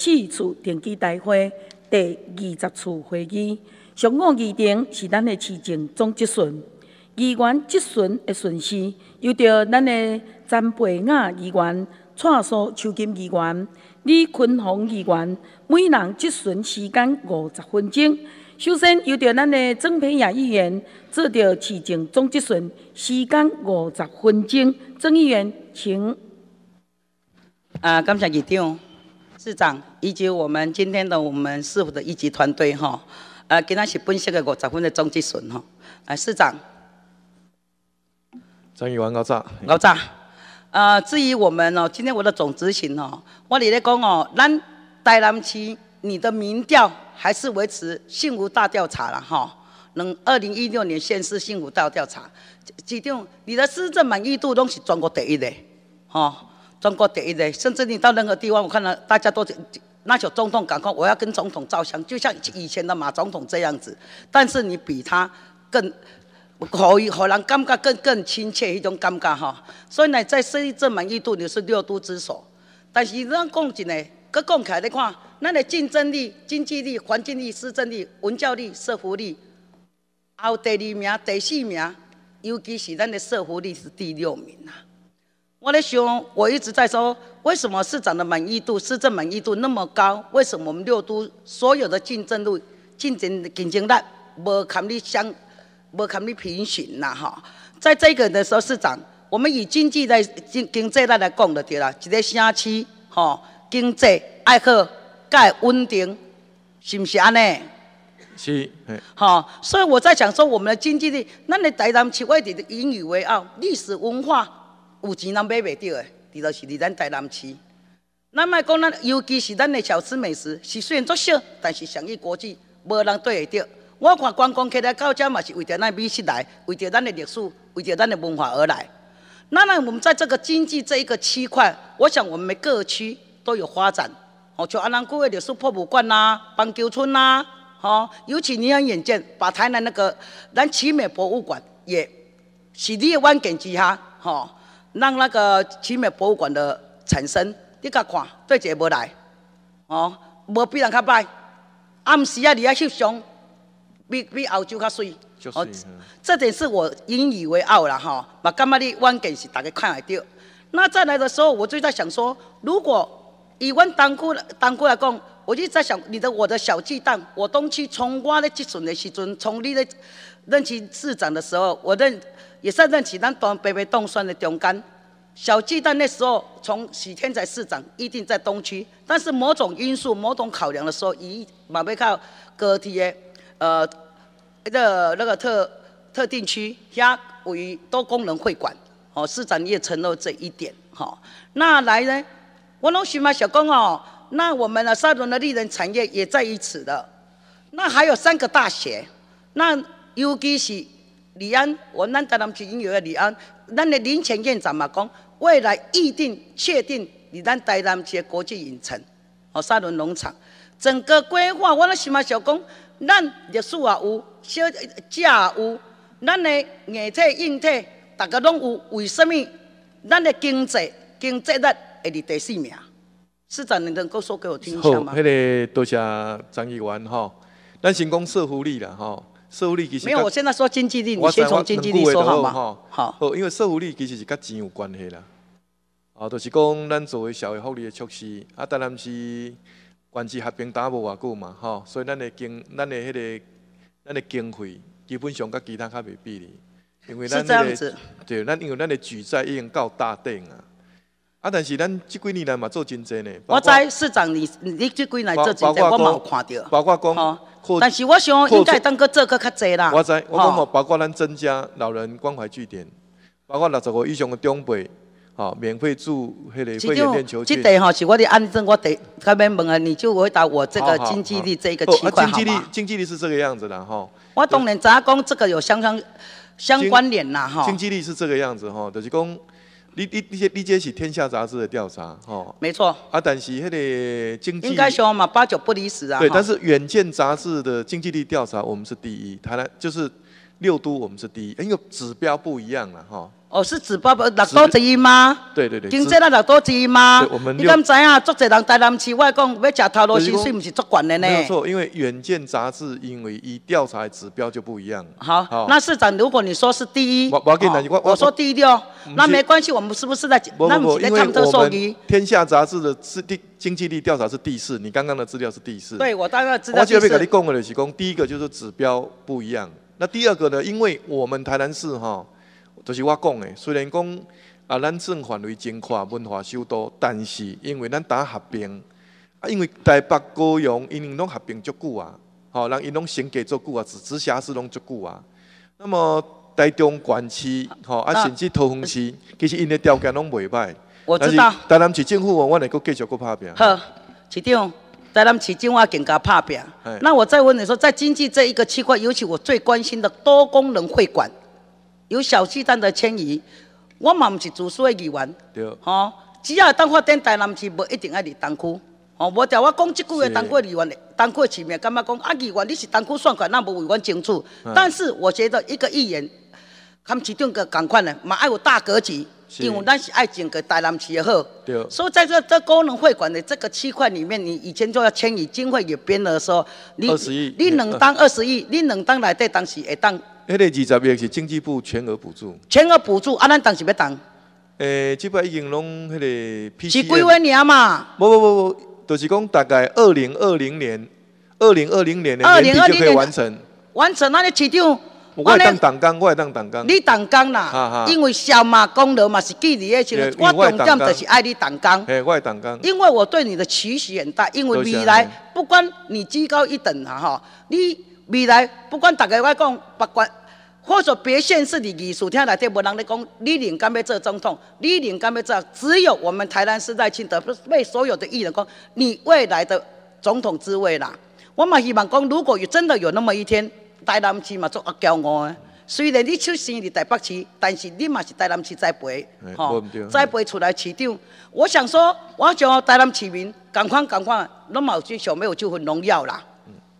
四处定期大会第二十次会议上午议程是咱的市政总结询议员质询的顺序，由着咱的詹培雅议员、蔡苏秋金议员、李坤宏议员，每人质询时间五十分钟。首先由着咱的曾培雅议员做着市政总结询，时间五十分钟。曾议员，请。啊，感谢议长。市长以及我们今天的我们市府的一级团队哈，呃，今天是本析的五十分的总执损哈，呃，市长张玉文高炸，高炸，呃，至于我们哦，今天我的总执行哦，我里咧讲哦，咱台南区你的民调还是维持幸福大调查了哈，能二零一六年县市幸福大调查，几定你的施政满意度拢是全国第一的，哈。中国第一人，甚至你到任何地方，我看到大家都那就总统赶快，我要跟总统照相，就像以前的马总统这样子。但是你比他更可可能感觉更更亲切一种感觉哈。所以呢，在税政满意度，你是六都之首。但是咱讲起呢，搁讲起来话，咱的竞争力、经济力、环境力、市政力、文教力、说服力，还有第二名、第四名，尤其是咱的说服力是第六名啊。我的兄，我一直在说，为什么市长的满意度、市政满意度那么高？为什么我们六都所有的竞争力、竞争竞争力没堪你相、没堪你平行呐？哈，在这个的时候，市长，我们以经济在经经济来来讲的对啦，一个城市，吼，经济、爱好、该稳定，是不是安尼？是，吼，所以我在想说，我们的经济力，那你带他们去外地引以为傲，历史文化。有钱人买袂到的，伫别是伫咱台南市。咱卖讲咱，尤其是咱的小吃美食，是虽然作小，但是享誉国际，无人对会到。我看观光客来到遮嘛，是为着咱的美食来，为着咱的历史，为着咱的文化而来。那咱我们在这个经济这一个区块，我想我们各区都有发展。哦，像安南区的历史博物馆呐，邦球村呐，吼，尤其你讲眼见，把台南那个咱奇美博物馆，也是你的万件之下，吼。让那个奇美博物馆的产生，你甲看对个无来，哦，无比人较歹，暗时啊，你阿去上比比澳洲较水，哦，这点是我引以为傲啦，吼，嘛，感觉哩关键是大家看会到。那再来的时候，我就在想说，如果以阮当过当过来讲，我就在想你的我的小鸡蛋，我当初从我咧即阵的时阵，从你咧任期市长的时候，我认。也算认起咱东北北东山的中间，小巨蛋那时候从许天才市长一定在东区，但是某种因素、某种考量的时候，以马背靠歌体的，呃，的那个特特定区下为多功能会馆，哦，市长也承诺这一点，哈，那来呢？我拢许嘛，小讲哦，那我们的三轮的丽人产业也在于此的，那还有三个大学，那尤其是。李安，我咱台南市拥有个李安，咱的林前院长嘛讲，未来预定确定，伫咱台南市的国际影城，哦，三轮农场，整个规划，我那想嘛想讲，咱历史也有，小假也有，咱的艺体、影体，大家拢有，为什么咱的经济、经济力会伫第四名？市长能够说给我听一下吗？好，迄个多谢张议员哈，咱成功说服你了哈。收福利其实没有，我现在说经济力，你先从经济力说好吗？好，因为收福利其实是跟钱有关系啦。啊，就是讲咱作为社会福利的措施，啊，当然是关系合并打无外久嘛，吼，所以咱的经，咱的迄个，咱的经费基本上跟其他较袂比哩，因为咱子，对，咱因为咱的举债已经够大顶啊。啊，但是咱这几年来嘛做真济呢，我知市长你你这几年做真济我冇看到，包括讲，但是我想应该当个这个较济啦，我知，我讲嘛，包括咱增加老人关怀据点，包括六十五以上的长辈，吼，免费住黑雷会酒店酒店。记得哈，是我的安政，我得开门问啊，你就回答我这个经济力这个情况好吗？经济力，经济力是这个样子的哈。我懂你，咱讲这个有相关相关联啦哈。经济力是这个样子哈，就是讲。你你你这你这是天下杂志的调查，吼，没错。啊，但是迄个经济应该说嘛，八九不离十啊。对，但是远见杂志的经济力调查，我们是第一。台南就是六都，我们是第一，因为指标不一样了，吼。哦，是指包六朵之一吗？对对对，经济那六朵之一吗？你敢知啊？足多人台南市外讲要食头罗薪水，不是足悬的呢。没错，因为《远见》杂志，因为一调查指标就不一样。好，那市长，如果你说是第一，我我给你拿，我说第一六，那没关系，我们是不是在？不不，因为我们《天下》杂志的资第经济力调查是第四，你刚刚的资料是第四。对我大概知道我这边跟你共了是讲，第一个就是指标不一样。那第二个呢？因为我们台南市哈。就是我讲的，虽然讲啊，咱政范围真宽，文化修多，但是因为咱打合并啊，因为台北高雄，因拢合并足久啊，吼，人因拢升级足久啊，直直辖市拢足久啊。那么台中、关区吼啊，甚至桃园区，其实因的条件拢袂歹。我知道。台南市政府，我会阁继续阁拍拼。好，市长，台南市政府更加拍拼。那我再问你说，在经济这一个区块，尤其我最关心的多功能会馆。有小巨蛋的迁移，我嘛唔是住宿的议员，吼，只要当发展台南市，无一定爱伫东区，吼，无调我讲句话，东当过议员，当过市面，感觉讲啊？议员你是东区算款，那么为阮清楚，但是我觉得一个议员，他们市政个赶款呢，嘛要有大格局，因为那是爱整个台南市也好，所以在这这功能会馆的这个区块里面，你以前就要迁移经费也变得说，你你能当二十亿，你能当来在当时也当。迄个二十亿是经济部全额补助，全额补助啊！咱当时要当，诶，即摆已经拢迄个 PC。是几划年嘛？不不不不，就是讲大概二零二零年，二零二零年年底就可以完成。完成，那你起跳？我当党纲，我会当党纲。你党纲啦，因为小马功劳嘛，是地理的，我重点就是爱你党纲。诶，我会党纲。因为我对你的期许很大，因为未来不管你居高一等啊，哈，你。未来不管大家我讲，不管或者别县市的艺术厅内底无人咧讲，你能干要做总统，你能干要做，只有我们台南市在争夺，不是为所有的艺人讲，你未来的总统之位啦。我嘛希望讲，如果有真的有那么一天，台南市嘛做骄傲，虽然你出生在台北市，但是你嘛是台南市栽培，吼，栽培出来市长。我想说，我想台南市民赶快赶快，侬嘛有想有就分荣耀啦，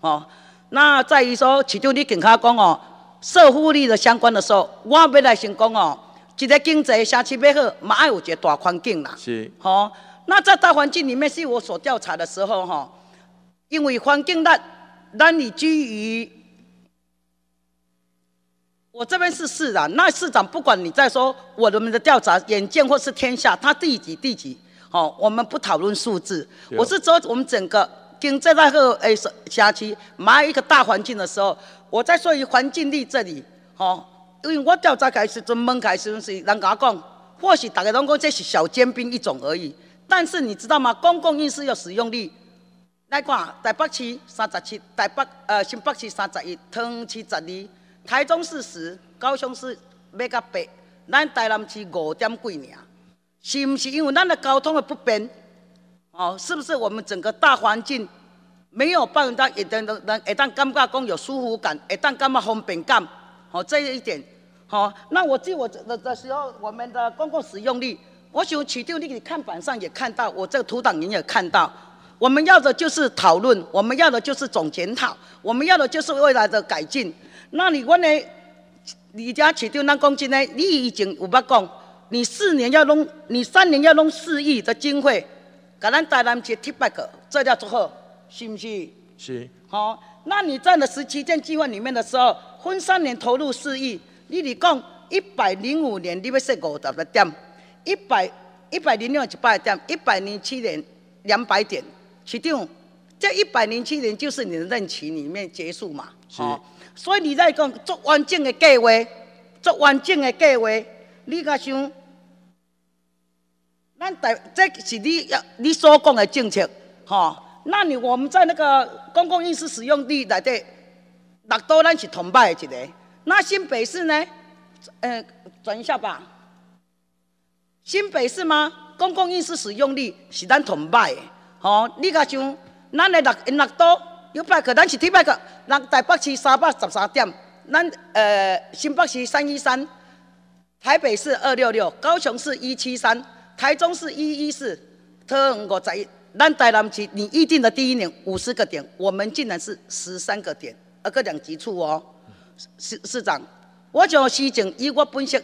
吼。那在于说，市场你更加讲哦，社会你的相关的时候，我要来先讲哦，一个经济城市要好，嘛有一个大环境啦。是。吼，那在大环境里面，是我所调查的时候哈，因为环境让让你基于，我这边是市长，那市长不管你再说我们的调查、眼见或是天下，他第几第几，好，我们不讨论数字，我是说我们整个。经济那个诶，城城区买一个大环境的时候，我在说于环境力这里，吼，因为我调查开始，专门开始是人家讲，或许大家拢讲这是小尖兵一种而已。但是你知道吗？公共意识要使用力来看，台北市三十七，台北呃新北市三十一，台中市十二，台中市十，高雄市要到八，咱台南市五点几尔，是毋是因为咱的交通的不便？哦，是不是我们整个大环境没有办法？一旦人，人一当干罢工有舒服感，一旦干罢方便感？哦，这一点，哦，那我记我的那时候我们的公共使用率，我想取缔那个看板上也看到，我这个图档您也看到。我们要的就是讨论，我们要的就是总检讨，我们要的就是未来的改进。那你问呢？你家取缔那公斤呢？你已经五八公，你四年要弄，你三年要弄四亿的经费。给咱台湾去踢八个，这叫做好，是不是？是。好，那你在那十七件计划里面的时候，分三年投入四亿，你得讲一百零五年你要设五十个点，一百一百零六年一百点，一百零七年两百点。区长，这一百零七年就是你的任期里面结束嘛？是。所以你在讲做完整的计划，做完整的计划，你噶想？咱台这是你要你所讲的政策，吼。那你我们在那个公共用地使用率内底，六都咱是崇拜一个。那新北市呢？呃，转一下吧。新北市吗？公共用地使用率是咱崇拜的，吼。你讲像咱的六，因六都有八个，咱是第八个。咱台北市三百十三点，咱呃新北市三一三，台北市二六六，高雄市一七三。台中市一一四，特我在台南市，你预定的第一年五十个点，我们竟然是十三个点，个两级处哦。市市长，我从施政以我本色，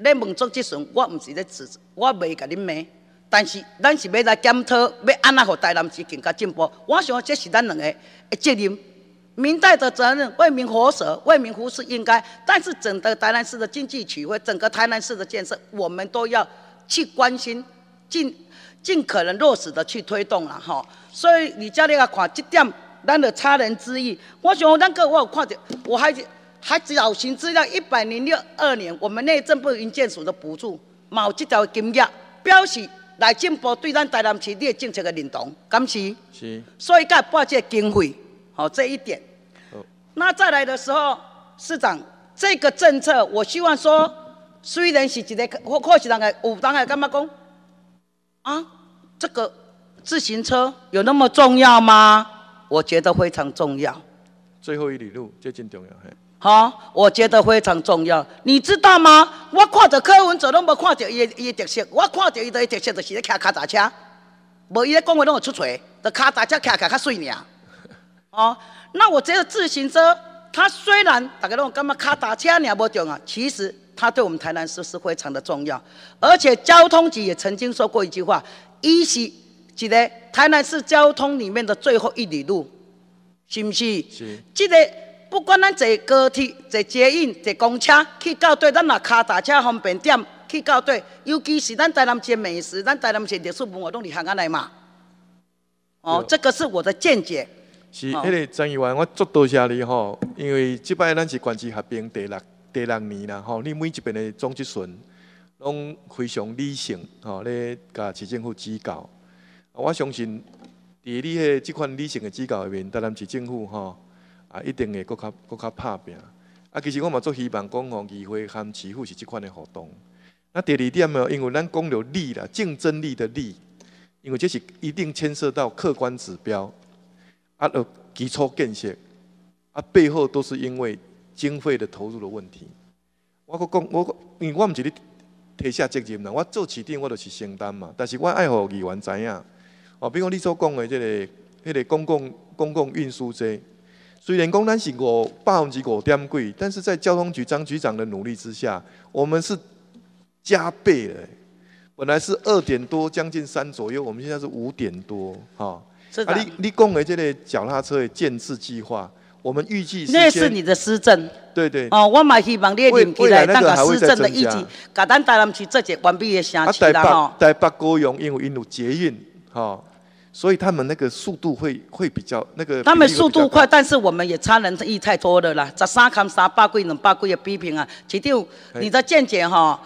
来梦中即询，我唔是咧指，我未甲恁骂。但是咱是要来检讨，要安那让台南市更加进步。我想这是咱两个的责任，民代的责任，为民服务，为民服务是应该。但是整个台南市的经济取回，整个台南市的建设，我们都要。去关心，尽尽可能落实的去推动了吼。所以你家里个看这点，咱的差人之意。我想咱各位看到，我还还找寻资料，一百零六二年我们内政部营建署的补助冇这条金额，表示来进步对咱台南市列政策的认同。感谢。是。所以该拨这经费，吼，这一点。那再来的时候，市长，这个政策，我希望说。虽然是一个，可是人个有当个感觉讲啊？这个自行车有那么重要吗？我觉得非常重要。最后一里路，最近重要嘿。好，我觉得非常重要。你知道吗？我看着柯文哲拢无看到伊个伊特色。我看到伊的特色就是咧骑卡车，无伊咧讲话拢有出错。这卡搭车骑起较水尔。哦，那我觉个自行车，它虽然大家拢感觉卡搭车尔无重要，其实。它对我们台南市是非常的重要，而且交通局也曾经说过一句话：“，一是记得台南市交通里面的最后一里路，是不是？记得不管咱坐高铁、坐捷运、坐公车，去到对，咱若卡踏车方便点，去到对，尤其是咱台南吃美食，咱台南吃特殊文化，拢伫行下来嘛。哦，这个是我的见解。”是，那个张议员，我祝多谢你吼，因为这摆咱是关系合并第六。第六年啦，吼，你每一遍的总结顺，拢非常理性，吼咧，甲市政府支教。我相信，伫你迄即款理性的支教里面，台南市政府吼，啊，一定会搁较搁较拍拼。啊，其实我嘛做希望讲吼，议会含市库是即款的活动。那第二点没因为咱讲着利啦，竞争力的利，因为这是一定牵涉到客观指标，啊，基础建设，啊，背后都是因为。经费的投入的问题，我阁讲我，因为我毋是咧提下责任啦，我做市定我就是承担嘛。但是我爱好议员知影，哦，比如讲你所讲的这个，迄个公共公共运输车，虽然讲咱是五百分之五点几，但是在交通局张局长的努力之下，我们是加倍的，本来是二点多将近三左右，我们现在是五点多，哈。啊，你你讲的这个脚踏车的建制计划。我们预计那是你的施政。对对。哦，我嘛希望你聆听来当个施政的意见，甲咱台南区这接关闭个城区啦吼。在八公用因为用捷运吼，所以他们那个速度会会比较那个。他们速度快，但是我们也差人意太多的啦。十三坑三八贵，两八贵也批评啊，其条你的见解吼。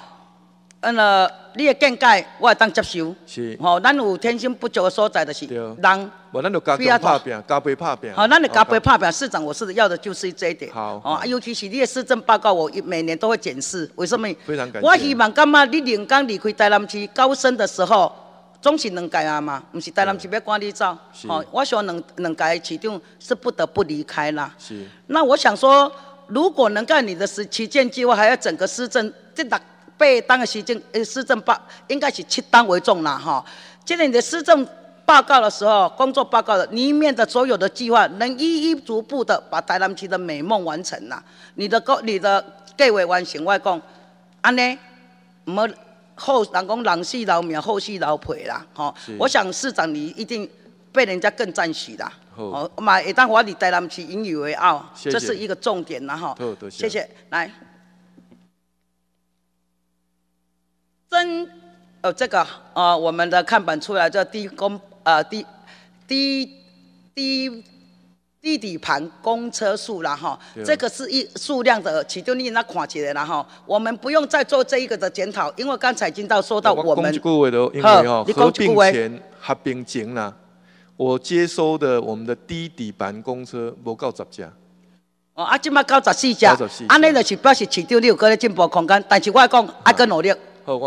呃，你的见解我当接受。是，吼，咱有天生不足的所在，就是人。无，咱就加倍拍拼，加倍拍拼。吼，咱就加倍拍拼。市长，我是要的就是这一点。好，哦，尤其是你的市政报告，我每年都会检视。为什么？非常感谢。我希望，干嘛你临刚离开台南市高升的时候，总是两届啊嘛，不是台南市要赶你走。是。哦，我希望两两届市长是不得不离开啦。是。那我想说，如果能干你的时七建计划，还要整个市政，这哪？被当个时政呃施政报应该是七单为重啦哈，今年的施政报告的时候，工作报告的里面的所有的计划，能一一逐步的把台南区的美梦完成了。你的工你的计委完成，外讲，安尼，唔们后人讲郎死老命，后死老皮啦吼。我想市长你一定被人家更赞许啦。哦，买一当我你台南区引以为傲，这是一个重点啦哈。谢谢，来。跟呃这个呃我们的看板出来叫低公呃低低低低底盘公车数啦哈，这个是一数量的其中力，那看起来了哈。我们不用再做这一个的检讨，因为刚才已经到说到我们因为哈。合并前合并前啦，我接收的我们的低底盘公车无够十架。哦啊，今麦够十四家，安尼就是表示起跳力有个咧进步空间，但是我讲还够努力。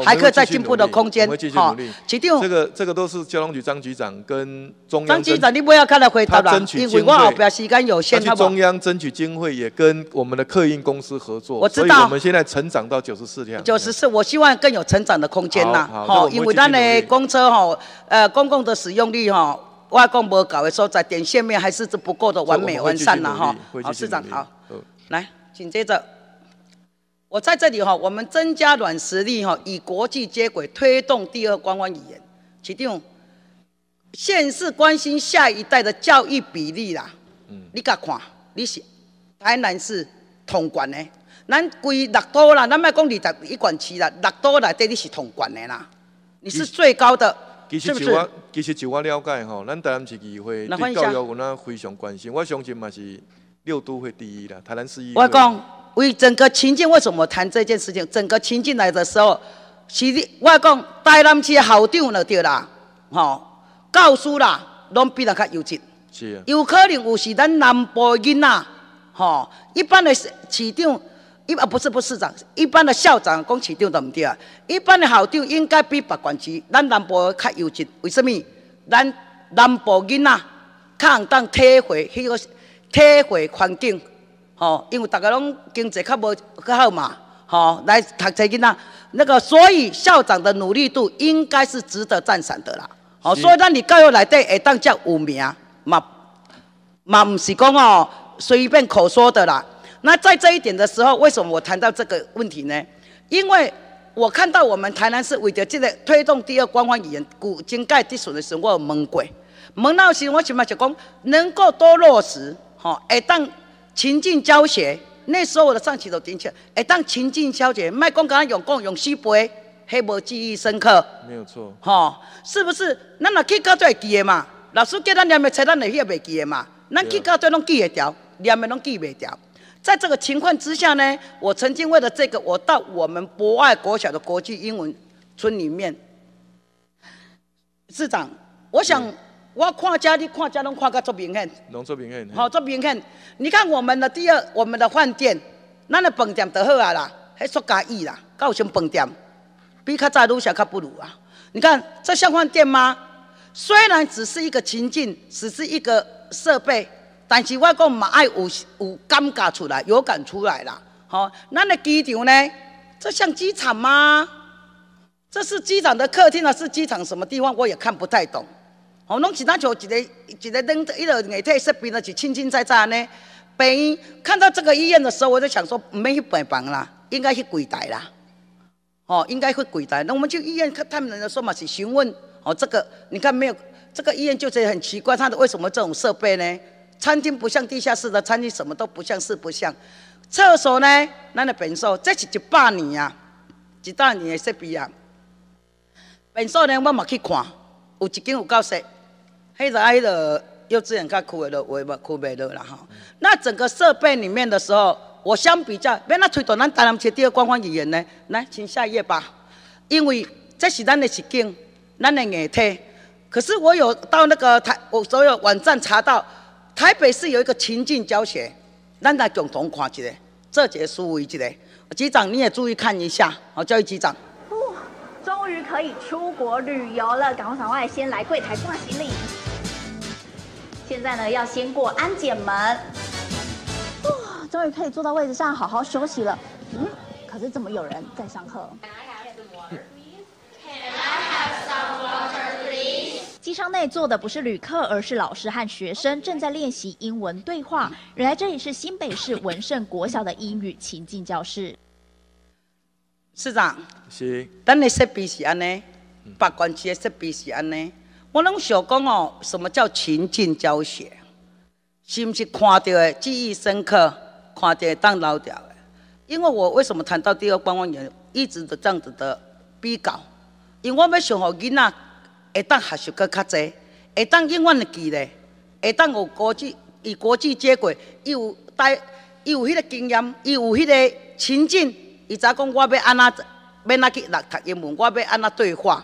还可以再进步的空间，好，这个这个都是交通局张局长跟中央。张局长，你不要看他回答了，因为我时间有限。他去中央争取经费，也跟我们的客运公司合作。我知道。我们现在成长到九十四辆。九十四，我希望更有成长的空间呐，好，因为咱的公车哈，呃，公共的使用率哈，外公没搞的说，在点线面还是不够的完美完善了哈。好，市长好，来紧接着。我在这里哈，我们增加软实力哈，与国际接轨，推动第二官方语言。其中，县是关心下一代的教育比例啦。嗯。你甲看，你是台南市统管的，咱归六都啦，咱莫讲二十一管区啦，六都内底你是统管的啦，你是最高的，是不是？其实就我了解吼，咱台南市议会对教育，我非常关心。我相信嘛是六都会第一啦，台南市议会。我讲。为整个情境，为什么谈这件事情？整个情境来的时候，是，我讲，带南区校长了对啦，吼，教师啦，拢比人较优质。是啊。有可能有时咱南部囡仔，吼，一般的市长，一啊不是不是市长，一般的校长讲市长都唔对啊。一般的校长应该比北管区咱南部较优质。为甚物？咱南部囡仔，可能体会迄个体会环境。哦，因为大家拢经济较无较好嘛，吼，来读册囡仔，那个所以校长的努力度应该是值得赞赏的啦。好，所以那你教育内底会当叫有名，嘛嘛唔是讲哦随便口说的啦。那在这一点的时候，为什么我谈到这个问题呢？因为我看到我们台南市为德这个推动第二官方语言古今盖地属的时候，我问过，问到时我起码就讲能够多落实，吼，会当。情境教学，那时候我的上级都顶起。哎，当情境教学，麦讲讲永共永昔不，黑无记忆深刻。没有错，哈，是不是？咱若去到最记的嘛，老师叫咱念的册，咱也记也记的嘛，咱去到最拢记会掉，念的拢记袂掉。在这个情况之下呢，我曾经为了这个，我到我们博爱国小的国际英文村里面，市长，我想。我看家你看家拢看个做平横，农村平横。好，做平横。你看我们的第二，我们的饭店，咱的饭店得好啊啦，还说家意啦，搞像饭店，比卡在路下卡不如啊。你看这像饭店吗？虽然只是一个情境，只是一个设备，但是我讲嘛爱有有尴尬出来，有感出来啦。好，咱的机场呢？这像机场吗？这是机场的客厅啊？是机场什么地方？我也看不太懂。哦，弄其他就一个一个扔一个眼睇设备呢就清清在在呢。院看到这个医院的时候，我就想说，没去病房啦，应该是柜台啦。哦，应该去柜台。那我们就医院看他们的人说嘛，是询问哦。这个你看没有？这个医院就是很奇怪，它的为什么这种设备呢？餐厅不像地下室的餐厅，什么都不像，是不像。厕所呢？那的变数，这是一百年啊，一八年的设备啊。变数呢，我嘛去看，有一间有教室。黑的挨的，又只能靠苦的了，我也把苦背了啦哈。那整个设备里面的时候，我相比较，别那推动咱当然切第二观光语言呢。来，请下一页吧。因为这是咱的实景，咱的硬体。可是我有到那个台，我所有网站查到，台北市有一个情境教学，咱来共同看一下。这节书为一个局长，你也注意看一下。好，教育局长。哇，终于可以出国旅游了。快赶快先来柜台挂行李。现在呢，要先过安检门。哇，终于可以坐到位置上好好休息了。嗯，可是怎么有人在上课？机舱内坐的不是旅客，而是老师和学生，正在练习英文对话。原来这里是新北市文圣国小的英语情境教室。市长是，但你设备是安呢？把关机的设备是安呢？我拢想讲哦，什么叫情境教学？是不是看到的记忆深刻，看到会当留掉的？因为我为什么谈到第二关，我有一直都这样子的比较，因为我要想互囡仔会当学习搁较侪，会当永远的记咧，会当有国际与国际接轨，有带有迄个经验，伊有迄个情境，伊才讲我要安那，要哪去读英文？我要安那对话？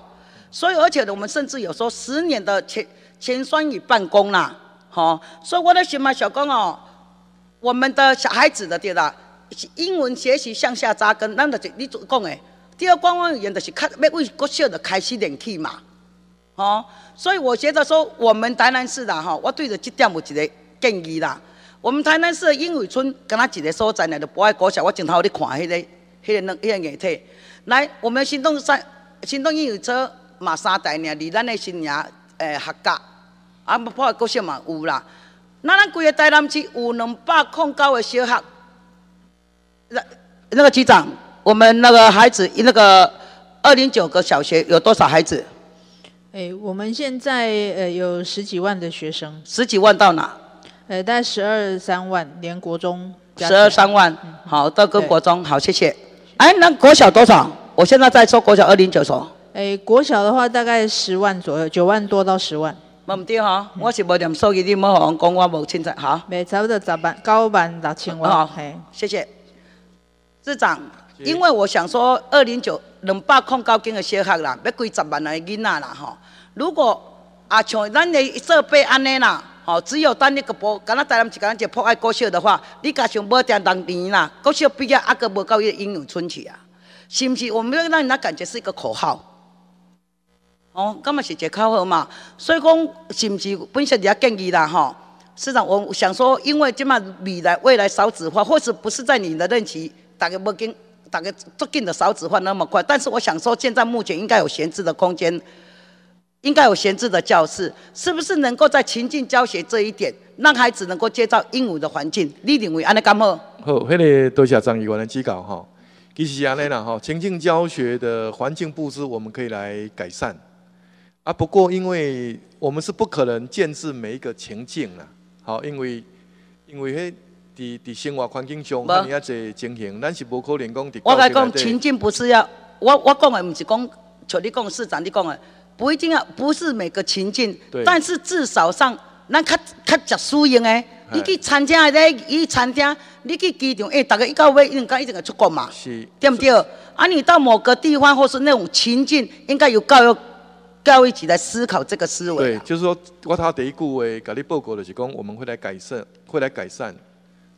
所以，而且呢，我们甚至有时候十年的前前双语办公啦，吼。所以我的什么小公哦，我们的小孩子的对啦，英文学习向下扎根，咱着是你总讲的。第二，官方语言着是看要为国小的开始练起嘛，哦，所以我觉得说，我们台南市的哈，我对着这点有一个建议啦。我们台南市的英语村，跟他一个所在呢，就不爱国小。我经常有你看，迄个迄个那迄个物体，来，我们行动三行动英语车。马三台呢，离咱的新营诶，合格，啊，不过个性嘛有啦。那咱规个台南区有两百零九个小学。那那个局长，我们那个孩子，那个二零九个小学有多少孩子？诶，我们现在呃有十几万的学生。十几万到哪？呃，大概十二三万，连国中。十二三万，好，到各国中，好，谢谢。哎，那国小多少？我现在在说国小二零九所。诶，国小的话大概十万左右，九万多到十万。冇唔对吼，我是冇点数据，你冇好讲我冇清楚哈。没差不多十万，九万六千五。哦，谢谢。市长，因为我想说，二零九两百控高金的小学啦，要贵十万来银啊啦吼。如果啊像咱的设备安尼啦，吼，只有单一个博，敢那台南一人就破坏国小的话，你加上冇点当年啦，国小毕业阿个冇高一英勇春去啊，是不是？我们要让那感觉是一个口号。哦，咁嘛是一个口核嘛，所以讲是不是本身也建议啦吼。市长，我想说，因为即嘛未来未来少子化，或是不是在你的任期大概不跟大概最近的少子化那么快，但是我想说，现在目前应该有闲置的空间，应该有闲置的教室，是不是能够在情境教学这一点，让孩子能够接到鹦鹉的环境，你认为安的，甘好？好，欢迎多谢张议员的指教哈，其实也尼啦哈，情境教学的环境布置，我们可以来改善。啊，不过因为我们是不可能见证每一个情境啦，好，因为因为嘿，伫伫生活环境凶，你要做进行。咱是无可能讲。我讲情境不是要，我我讲的唔是讲，像你讲市长你讲的，不一定要，不是每个情境，但是至少上，咱较较食输赢诶，你去参加一个一餐厅，你去机场诶，大概一个位应该一定会出国嘛，是，对不对？啊，你到某个地方或是那种情境，应该有教育。教育一起来思考这个思维。对，就是说，我他第一股诶，甲你报告的是讲，我们会来改善，会来改善，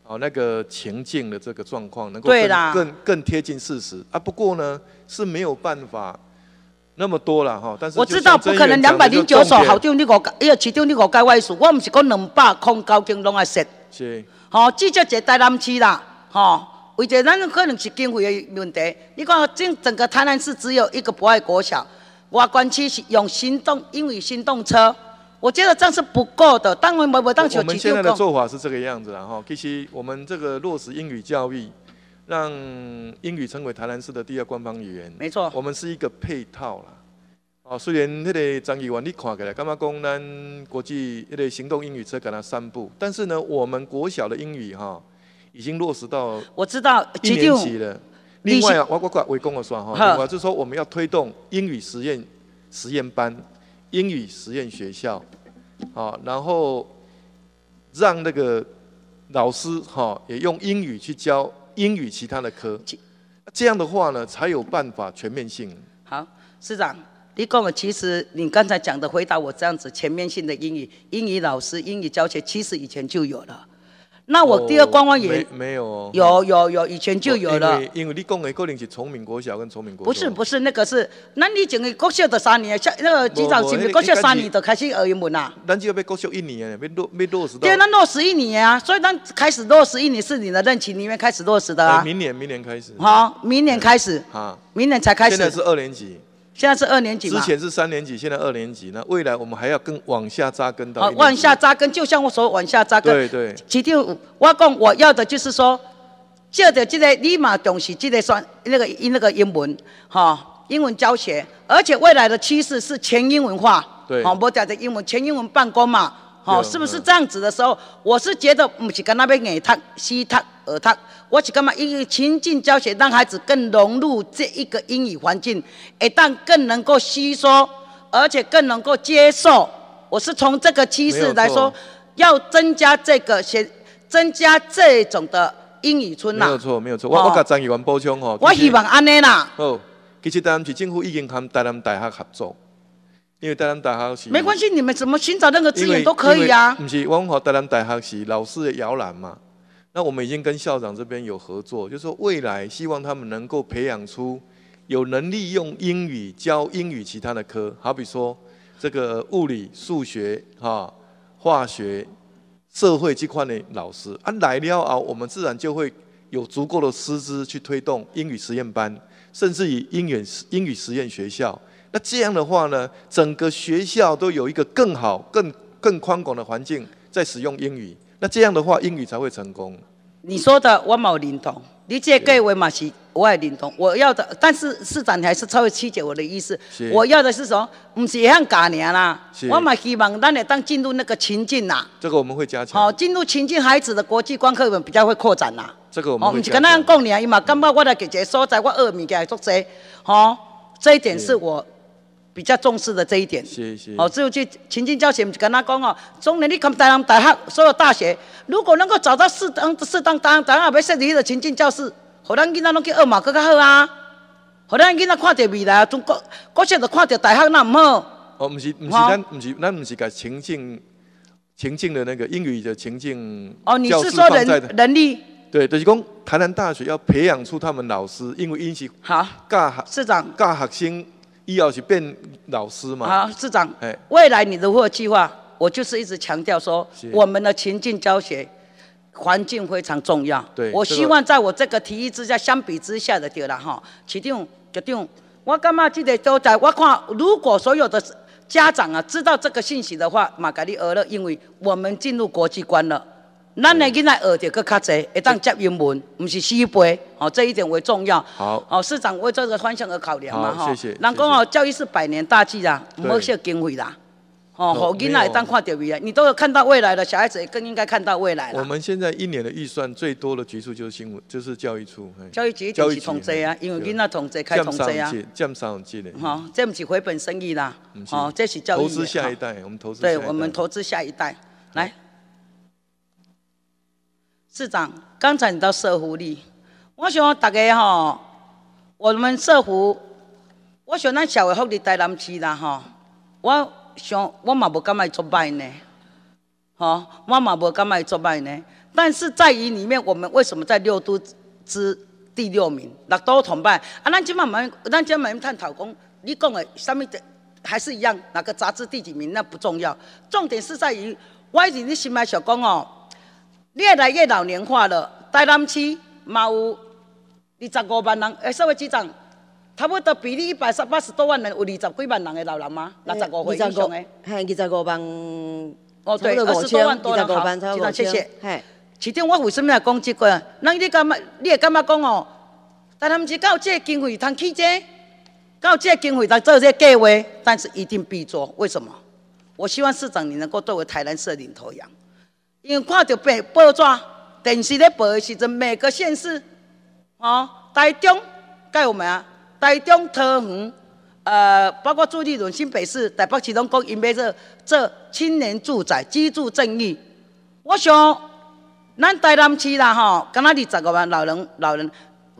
哦，那个情境的这个状况能够更更更贴近事实啊。不过呢，是没有办法那么多了哈。但是我知道不可能两百零九所校长，你五街，哎呀，市长你五街外数，我唔是讲两百空高警拢来设。是。哦，至少在台南市啦，哦，为者咱可能是经费问题。你看整整个台南市只有一个不爱国小。挖管器用行动英语行动车，我觉得这样是不够的。但我们我当时我们现在的做法是这个样子，然后其实我们这个落实英语教育，让英语成为台南市的第二官方语言。没错，我们是一个配套啦。哦，虽然那个张议员你看起来，干嘛公安国际迄个行动英语车给他三步，但是呢，我们国小的英语哈已经落实到我知道一年级了。另外，我我我，我跟我说哈，我就说我们要推动英语实验实验班、英语实验学校，啊，然后让那个老师哈也用英语去教英语其他的科，这样的话呢才有办法全面性。好，市长，你跟我其实你刚才讲的回答我这样子全面性的英语，英语老师英语教学其实以前就有了。那我第二观光也没有，哦，有有有，以前就有了。因为因为你讲的可能是崇明国小跟崇明国不是不是那个是，那你整个国小的三年，像那个机早是国小三年就开始学英文啊。咱就要国小一年，没多落实到。对，那落实一年啊，所以咱开始落实一年是你的任期里面开始落实的啊。明年明年开始。好，明年开始。啊，明年才开始。现在是二年级。现在是二年级之前是三年级，现在二年级。那未来我们还要更往下扎根到。往下扎根，就像我所往下扎根。对对。其实我讲，我要的就是说，借着这个立马东西，这着算那个英那个英文，哈，英文教学，而且未来的趋势是全英文化。对。好，我讲的英文，全英文办公嘛。哦，是不是这样子的时候？我是觉得唔是跟那边硬读、西读、耳读，我是干嘛语情境教学，让孩子更融入这一个英语环境，一但更能够吸收，而且更能够接受。我是从这个趋势来说，要增加这个先增加这种的英语村呐。没有错，没有错，我我跟张议员补充吼，我希望安尼啦。哦，其实当时政府已经和台他们大家合作。因为台湾大学是没关系，你们怎么寻找任何资源都可以啊。不是，台湾大学是老师的摇篮嘛。那我们已经跟校长这边有合作，就是说未来希望他们能够培养出有能力用英语教英语其他的科，好比说这个物理、数学、哈、化学、社会这块的老师啊来了啊，我们自然就会有足够的师资去推动英语实验班，甚至于英语英语实验学校。那这样的话呢，整个学校都有一个更好、更更宽广的环境在使用英语。那这样的话，英语才会成功。你说的我冇认同，理解各位嘛是我也认同。我要的，但是市长你还是稍微曲解我的意思。我要的是什么？唔是一样概年啦。我嘛希望咱你当进入那个情境呐。这个我们会加强。好，进入情境，孩子的国际观课本比较会扩展呐。这个我们会加强。哦，就刚刚讲的，伊嘛感觉我的姐姐所在，我二名嘅作者。哦，这一点是我。比较重视的这一点，谢谢。哦，只有去情境教学，跟他讲哦，中能力看待大学，所有大学如果能够找到适当、适当、当当、适当，设立一个情境教室，好兰囡仔拢去二马更加好啊，好兰囡仔看到未来啊，中国国家在看到大学那么好，哦，不是，不是咱，不是咱，不是个情境，情境的那个英语的情境。哦，你是说人人力？对，就是讲台南大学要培养出他们老师，因为因是好。好。教学，市长教学生。一要是变老师嘛，好，市长，未来你的何计划，我就是一直强调说，我们的情境教学环境非常重要。对，我希望在我这个提议之下，相比之下的对了哈，市长局长，我干嘛记得都在。我看，如果所有的家长啊知道这个信息的话，马格利俄勒，因为我们进入国际观了。咱的囡仔学得佫较侪，会当接英文，毋是死背，哦，这一点为重要。好，哦，市长为这个方向而考量嘛，哈。谢谢。人讲哦，教育是百年大计啦，冇少经费啦，哦，好囡仔会当看到未来，你都有看到未来了，小孩子更应该看到未来我们现在一年的预算最多的局处就是新闻，就是教育处。教育局就是统计啊，因为囡仔统计开统计啊。降生机，降生机嘞。哈，这唔是回本生意啦，哦，这是教育。投资下一代，我们投资。对我们投资下一代，来。市长，刚才你到社福里，我想大家哈，我们社福，我想咱社会福利台南市啦哈，我想我嘛无敢卖做歹呢，好，我嘛无敢卖做歹呢。但是在于里面，我们为什么在六都之第六名，六都同拜？啊，咱今慢慢，咱今慢慢探讨讲，你讲的上面的，还是一样哪个杂志第几名，那不重要，重点是在于，外人你心内想讲哦。越来越老年化了，台南嘛有二十五万人，诶，社会局长差不多比例一百八十多万人有二十几万人的老人吗？六十五岁以上的，吓，二十五万，哦对，二十多万多人，好，十五万，谢谢。市长，我为什么讲这个？那你感觉，你也感觉讲哦？台南市到这经费谈奇这，到这经费来做这个计划，但是一定必做。为什么？我希望市长你能够作为台南市的领头羊。因为看到报报纸、电视咧报的时阵，每个县市，吼，台中、嘉义啊，台中桃园，呃，包括朱立伦新北市，台北市拢讲，因要做做青年住宅、居住正义。我想，咱台南市啦，吼，敢仔二十个嘛，老人老人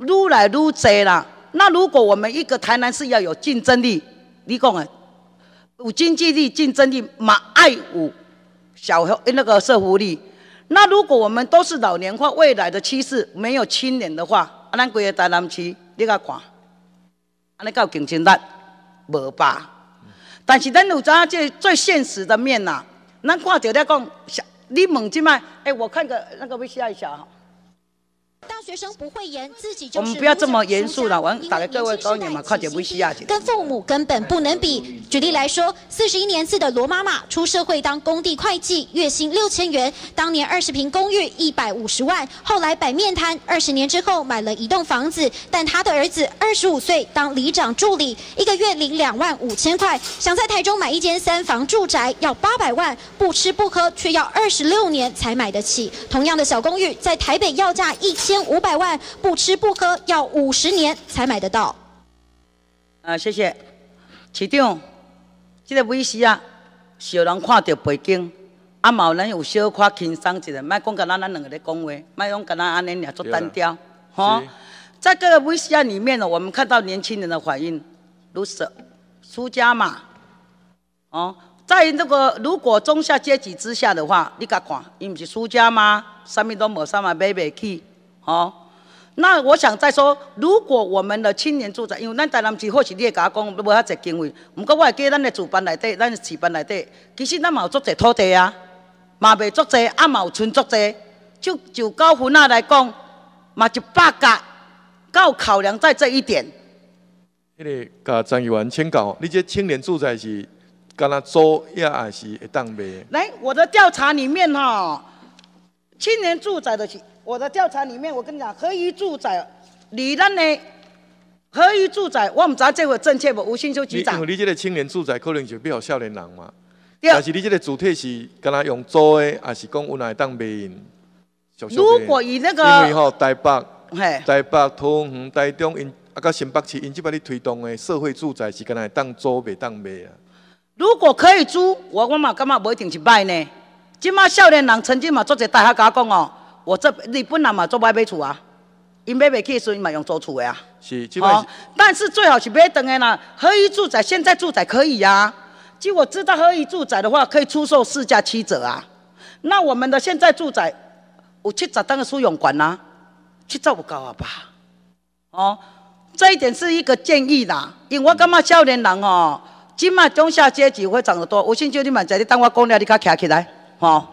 愈来愈侪啦。那如果我们一个台南市要有竞争力，你讲个有经济力、竞争力，嘛爱有。小那个社福利。那如果我们都是老年化未来的趋势，没有青年的话，那咱国也台南区你甲看，那你够竞争力无吧？但是咱有阵这最现实的面呐，咱看着咧讲，你猛进嘛？诶，我看个那个，微下一下。大学生不会严自己就是，我们不要这么严肃了，我打给各位高年嘛，快点微笑姐。跟父母根本不能比，举例来说，四十一年次的罗妈妈出社会当工地会计，月薪六千元，当年二十平公寓一百五十万，后来摆面摊，二十年之后买了一栋房子，但她的儿子二十五岁当里长助理，一个月领两万五千块，想在台中买一间三房住宅要八百万，不吃不喝却要二十六年才买得起。同样的小公寓在台北要价一。千五百万不吃不喝，要五十年才买得到。啊，谢谢。起定，这个微信啊，少人看到背景，啊，某人有小可轻松一下，莫讲跟咱咱两个在讲话，莫讲跟咱安尼俩做单调。吼，在个微信啊里面呢，我们看到年轻人的反应，如是输家嘛。哦，在那个如果中下阶级之下的话，你甲看，伊毋是输家吗？啥物都无，啥嘛买袂起。哦，那我想再说，如果我们的青年住宅，因为咱台南市或许你也甲我讲无遐侪经费，不过我会给咱的主办内底、咱的协办内底，其实咱嘛有足侪土地啊，嘛未足侪，也嘛有存足侪，就就高分啊来讲，嘛就百家够考量在这一点。那个张议员请教，你这青年住宅是干阿租也还是会当卖？来，我的调查里面哈，青年住宅的是。我的调查里面，我跟你讲，何以住宅，你咱呢？何以住宅，我唔知这回正确无？吴新修局长，你你这个青年住宅可能就比较少年人嘛。对但是你这个主体是敢那用租的，还是讲无来当卖？如果以那个因为吼台北、台北、通园、台中，因啊个新北市，因即摆哩推动的社会住宅是敢那当租未当卖啊？如果可以租，我我嘛感觉无一定是卖呢。即卖少年人曾经嘛做者大虾甲我讲哦。我这你本来嘛做买买厝啊，因买买去时买用租厝的啊。是，基本。但是最好是买长的啦。合宜住宅现在住宅可以呀。就我知道合宜住宅的话，可以出售四价七折啊。那我们的现在住宅有七折，当然苏永管啦，七折不高啊吧？哦，这一点是一个建议啦，因为我感觉少年人哦，今嘛中下阶级会涨得多。我先叫你买在你当我讲了，你给卡起来。哦，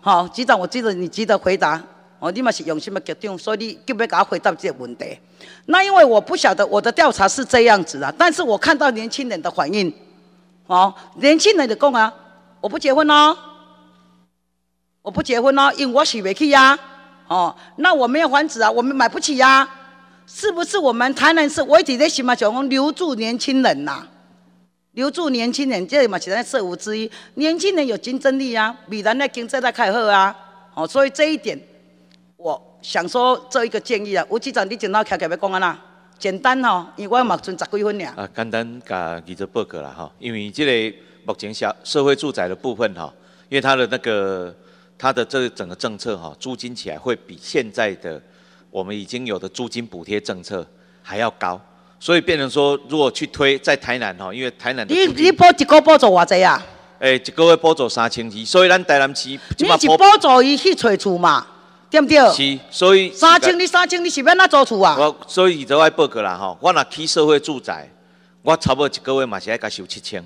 好，局长，我记得你记得回答。哦，你嘛是用心的决定，所以你急本要给他回答这个问题。那因为我不晓得我的调查是这样子啊，但是我看到年轻人的反应，哦，年轻人的讲啊，我不结婚哦，我不结婚哦，因为我死不去呀。哦，那我没有房子啊，我们买不起呀。是不是我们台南市，我一的什么讲，留住年轻人呐？留住年轻人，这嘛是咱社会之一。年轻人有竞争力啊，米兰的经济在开好啊。哦，所以这一点。我想说做一个建议啊，吴局长，你今朝开悄要讲安那？简单哦，因为我目前十几分俩。啊，简单甲记者报告啦吼，因为即个目前社社会住宅的部分吼，因为它的那个它的这整个政策哈，租金起来会比现在的我们已经有的租金补贴政策还要高，所以变成说，如果去推在台南吼，因为台南你你报一个补助偌济啊？诶，一个月补助三千二，所以咱台南市，你是补助伊去找厝嘛？对不对？是，所以三千你三千你是要哪租厝啊？我所以伊就爱报过来吼，我若起社会住宅，我差不多一个月嘛是爱该收七千。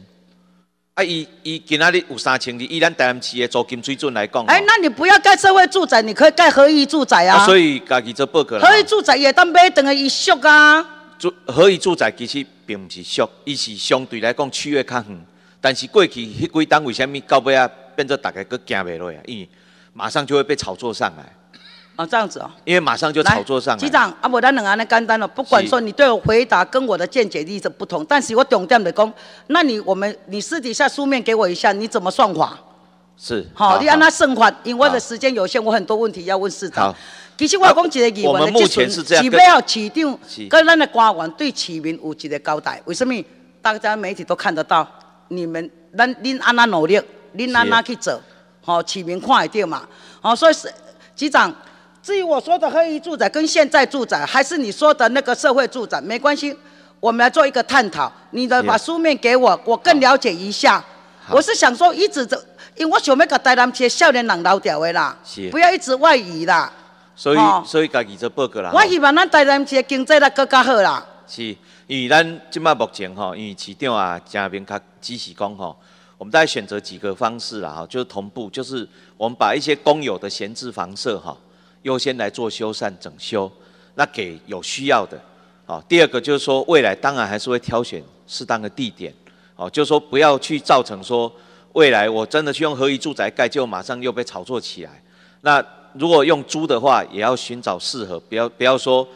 啊，伊伊今仔日有三千，以咱台南市的租金水准来讲，哎，那你不要盖社会住宅，你可以盖合宜住宅啊。所以家己做报告合宜住宅也当买当伊俗啊。住合宜住宅其实并不是俗，伊是相对来讲区域较远。但是过去迄几单为虾米到尾啊变做大家佫惊袂落啊？因为马上就会被炒作上来。啊，这样子哦，因为马上就炒作上。局长，啊，我咱两阿能简单了，不管说你对我回答跟我的见解例子不同，但是我懂这样的公。那你我们你私底下书面给我一下，你怎么算法？是，好，你让他审核。因为的时间有限，我很多问题要问市长。其实我讲公职的语文的职称，准备要取定跟那的官员对市民五级的交代，为什么？大家媒体都看得到，你们，咱您安那努力，您安那去做，好，市民看得到嘛，好，所以是局长。至于我说的黑衣住宅跟现在住宅，还是你说的那个社会住宅，没关系。我们来做一个探讨。你的把书面给我，我更了解一下。我是想说，一直都，因为我想要个台南们去少年人老掉的啦，不要一直外移啦。所以，所以家己做报告啦。我希望咱台南市的经济来更加好啦。是，因为咱即麦目前哈，因为市长啊、嘉宾较支持讲吼，我们再选择几个方式啦哈，就是同步，就是我们把一些公有的闲置房舍哈。优先来做修缮整修，那给有需要的。哦，第二个就是说，未来当然还是会挑选适当的地点，哦，就是说不要去造成说未来我真的去用合宜住宅盖，就马上又被炒作起来。那如果用租的话，也要寻找适合，不要不要说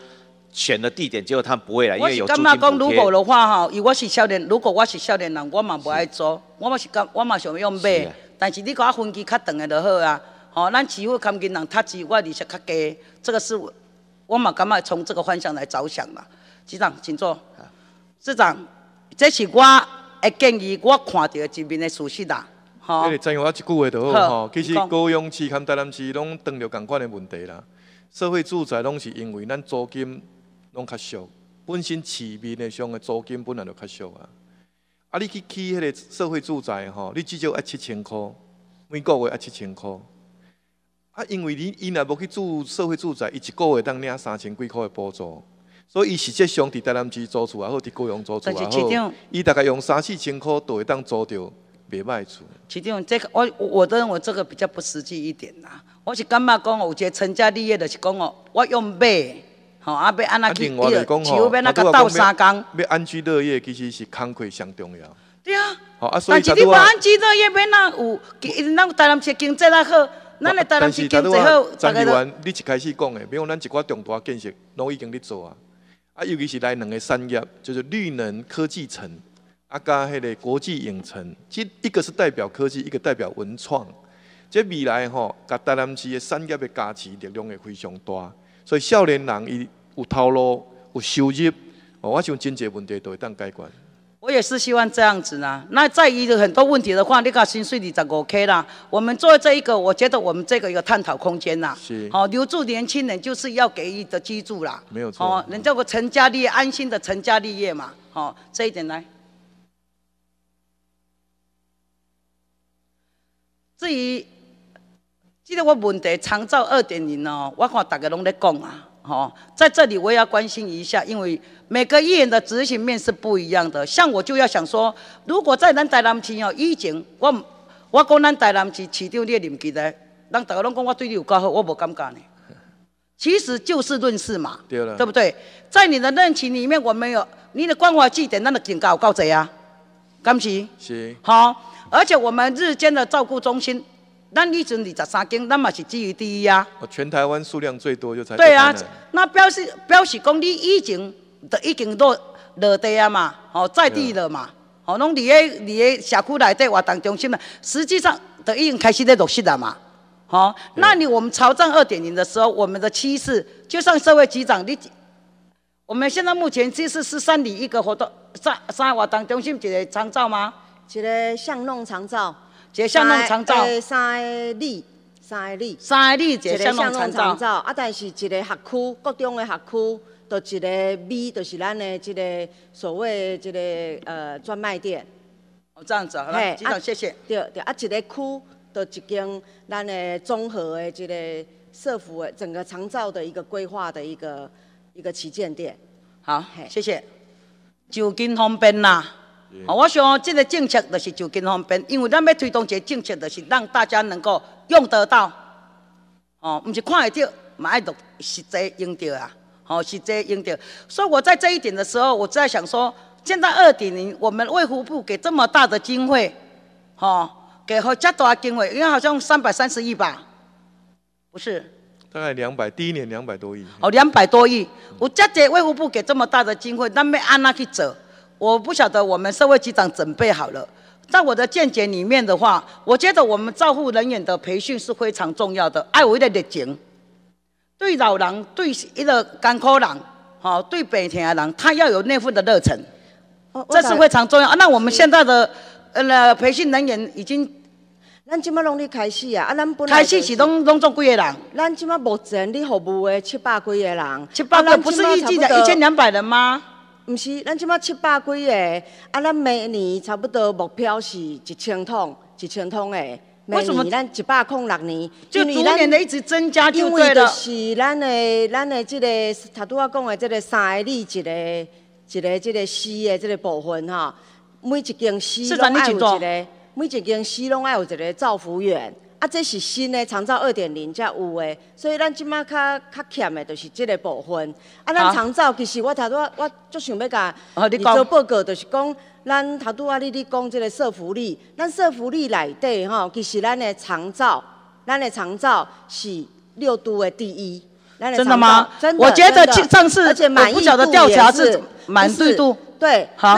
选的地点，结果他们不会来，因为有租金补贴。我刚刚讲如果的话哈，以我是少年，如果我是少年人，我嘛不爱租，我嘛是讲，我嘛想要卖，但是你给我分期较长的就好啊。哦，咱市府靠近人，他市我利息较低，这个是我，我嘛感觉从这个方向来着想啦。局长，请坐。市长，这是我诶建议，我看到一面诶事实啦。吼，诶，这样我一句话就好吼。其实高雄市、台南市拢同著同款诶问题啦。社会住宅拢是因为咱租金拢较俗，本身市面诶上的租金本来就较俗啊。啊，你去起迄个社会住宅吼，你至少一七千块，每个月一七千块。啊，因为你，伊若无去住社会住宅，伊一个月当领三千几块的补助，所以伊实际上伫台南市租厝也好，伫高雄租厝也好，伊大概用三四千块都会当租到袂歹厝。市长，这个，我，我都认为这个比较不实际一点啦。我是感觉讲？有一个成家立业的是讲哦，我用买，吼，啊要安那去，只要买那个斗砂缸。要安居乐业，其实是工课上重要。对啊。好，啊所以但是你不安居乐业，安那有，伊那台南市经济那好。咱南市假如好，张议员，你一开始讲的，比如说咱一寡重大建设，拢已经伫做啊。啊，尤其是来两个产业，就是绿能科技城，啊，加迄个国际影城，即一个是代表科技，一个代表文创。即未来吼，甲大南市的产业的加持力量会非常大，所以少年人伊有头路，有收入，哦，我想真济问题都会当解决。我也是希望这样子呢。那在于很多问题的话，那个薪水你怎 OK 啦？我们做这一个，我觉得我们这个有探讨空间啦。是，好留住年轻人就是要给予的居住啦。没有错。哦，人家我成家立业，安心的成家立业嘛。好，这一点呢。至于，记得我问题长照二点零哦，我看大家拢在讲啊。好，在这里我也要关心一下，因为每个议员的执行面是不一样的。像我就要想说，如果在南台南区要预警，我我讲咱台南市市长你的任期得，让大家拢讲我对你有搞好，我无尴尬呢。其实就事论事嘛，对不对？在你的任期里面，我没有你的关怀祭点，那的警告告谁啊？甘齐是好，而且我们日间的照顾中心。那以前二十三间，那嘛是居于第一啊。哦，全台湾数量最多就才。对啊，那表示表示讲你以前的已经落落地啊嘛，哦在地了嘛，哦拢伫个伫个社区内底活动中心啊，实际上都已经开始在落实了嘛。哦，那你我们朝政二点零的时候，我们的趋势就像社会局长你，我们现在目前其是是三里一个活动三三个活动中心，一个长照吗？一个巷弄长照。三个长个三，个二三，个二三，个二，个香弄长照，啊！但是一个学区，各种的学区，就一个米，就是咱的这个所谓这个呃专卖店。哦，这样子，好了，局长，谢谢。对对，啊，一个区就一间咱的综合的这个设服整个长照的一个规划的一个一个旗舰店。好，谢谢。就近方便啦。哦，我想这个政策就是就近方便，因为咱要推动这政策，就是让大家能够用得到。哦，不是看得到，买得是际用掉啊，哦是际用掉。所以我在这一点的时候，我在想说，现在二点零，我们卫福部给这么大的经费，哦，给好几多的经费，因为好像三百三十亿吧？不是，大概两百，第一年两百多亿。哦，两百多亿，有这节卫福部给这么大的经费，那么按那去走？我不晓得我们社会局长准备好了，在我的见解里面的话，我觉得我们照护人员的培训是非常重要的，爱一的热情，对老人，对一个干枯人，对北田的人，他要有那份的热忱，这是非常重要。啊，那我们现在的呃培训人员已经，咱今麦农历开始啊，啊，咱不开始是拢拢总几个人？咱今麦目前哩服务的七八几个人，七八个不是预计的一千两百人吗？毋是，咱即马七百几个，啊，咱每年差不多目标是一千桶，一千桶的。每年咱一百空六年，就逐年的一直增加，就对因为的是，咱的咱的这个，头拄仔讲的这个三个里一个一个，这个四的这个部分哈。每一间四拢爱有一个，每一间四拢爱有一个造福员。啊，这是新的长照二点零才有的，所以咱即马较较欠的就是这个部分。啊，咱长照其实我头拄我，我就想要讲，你做报告就是讲，咱头拄啊你你讲这个说福利，咱说福利来底吼，其实咱的长照，咱的长照是六都的第一。真的吗？真的，我觉得而且满意度也是。满度。对，好。